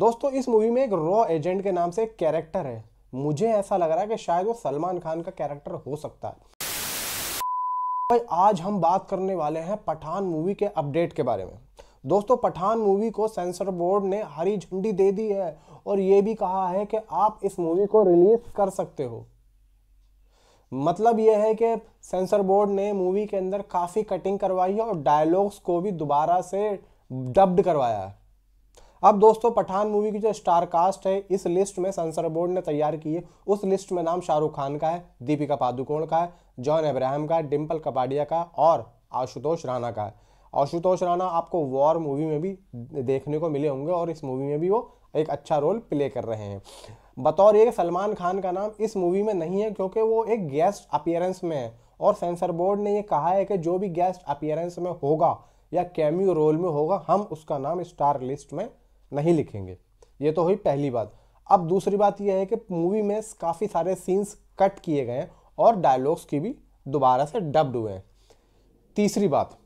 दोस्तों इस मूवी में एक रॉ एजेंट के नाम से एक कैरेक्टर है मुझे ऐसा लग रहा है कि शायद वो सलमान खान का कैरेक्टर हो सकता है भाई आज हम बात करने वाले हैं पठान मूवी के अपडेट के बारे में दोस्तों पठान मूवी को सेंसर बोर्ड ने हरी झंडी दे दी है और ये भी कहा है कि आप इस मूवी को रिलीज कर सकते हो मतलब यह है कि सेंसर बोर्ड ने मूवी के अंदर काफ़ी कटिंग करवाई है और डायलॉग्स को भी दोबारा से डब्ड करवाया है अब दोस्तों पठान मूवी की जो स्टार कास्ट है इस लिस्ट में सेंसर बोर्ड ने तैयार की है उस लिस्ट में नाम शाहरुख खान का है दीपिका पादुकोण का है जॉन अब्राहम का है डिम्पल कपाडिया का और आशुतोष राणा का है आशुतोष राणा आपको वॉर मूवी में भी देखने को मिले होंगे और इस मूवी में भी वो एक अच्छा रोल प्ले कर रहे हैं बतौर ये सलमान खान का नाम इस मूवी में नहीं है क्योंकि वो एक गेस्ट अपियरेंस में है और सेंसर बोर्ड ने ये कहा है कि जो भी गेस्ट अपियरेंस में होगा या कैम्यू रोल में होगा हम उसका नाम स्टार लिस्ट में नहीं लिखेंगे ये तो हुई पहली बात अब दूसरी बात यह है कि मूवी में काफ़ी सारे सीन्स कट किए गए हैं और डायलॉग्स की भी दोबारा से डब्ड हुए हैं तीसरी बात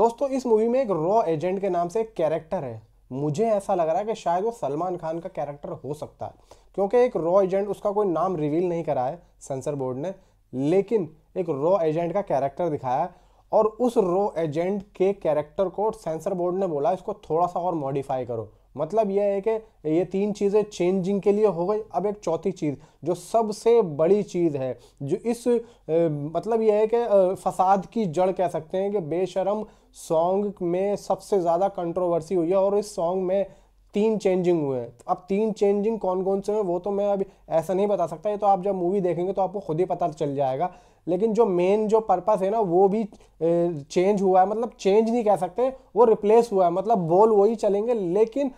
दोस्तों इस मूवी में एक रॉ एजेंट के नाम से एक कैरेक्टर है मुझे ऐसा लग रहा है कि शायद वो सलमान खान का कैरेक्टर हो सकता है क्योंकि एक रॉ एजेंट उसका कोई नाम रिवील नहीं करा है सेंसर बोर्ड ने लेकिन एक रॉ एजेंट का कैरेक्टर दिखाया और उस रॉ एजेंट के कैरेक्टर को सेंसर बोर्ड ने बोला इसको थोड़ा सा और मॉडिफाई करो मतलब यह है कि ये तीन चीज़ें चेंजिंग के लिए हो गई अब एक चौथी चीज़ जो सबसे बड़ी चीज़ है जो इस ए, मतलब यह है कि फसाद की जड़ कह सकते हैं कि बेशरम सॉन्ग में सबसे ज़्यादा कंट्रोवर्सी हुई है और इस सॉन्ग में तीन चेंजिंग हुए हैं तो अब तीन चेंजिंग कौन कौन से हैं वो तो मैं अभी ऐसा नहीं बता सकता ये तो आप जब मूवी देखेंगे तो आपको खुद ही पता चल जाएगा लेकिन जो मेन जो पर्पस है ना वो भी चेंज हुआ है मतलब चेंज नहीं कह सकते वो रिप्लेस हुआ है मतलब बोल वही चलेंगे लेकिन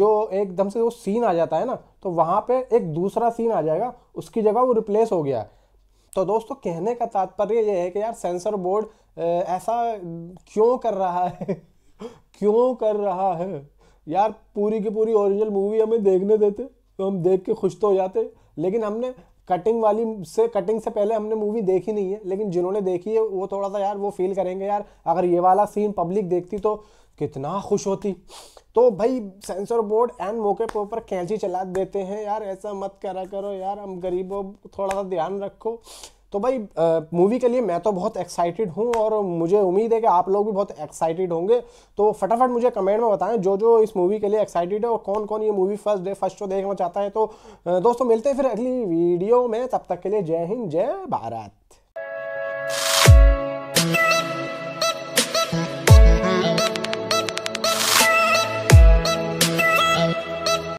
जो एकदम से वो सीन आ जाता है ना तो वहाँ पे एक दूसरा सीन आ जाएगा उसकी जगह वो रिप्लेस हो गया है तो दोस्तों कहने का तात्पर्य ये है कि यार सेंसर बोर्ड ऐसा क्यों कर रहा है क्यों कर रहा है यार पूरी की पूरी ओरिजिनल मूवी हमें देखने देते तो हम देख के खुश तो हो जाते लेकिन हमने कटिंग वाली से कटिंग से पहले हमने मूवी देखी नहीं है लेकिन जिन्होंने देखी है वो थोड़ा सा यार वो फील करेंगे यार अगर ये वाला सीन पब्लिक देखती तो कितना खुश होती तो भाई सेंसर बोर्ड एंड मौके पर ऊपर कैंची चला देते हैं यार ऐसा मत करा करो यार हम गरीबों थोड़ा सा ध्यान रखो तो भाई मूवी के लिए मैं तो बहुत एक्साइटेड हूँ और मुझे उम्मीद है कि आप लोग भी बहुत एक्साइटेड होंगे तो फटाफट मुझे कमेंट में बताएं जो जो इस मूवी के लिए एक्साइटेड है और कौन कौन ये movie first day first show देखना चाहता है तो दोस्तों मिलते हैं फिर अगली वीडियो में तब तक के लिए जय हिंद जय भारत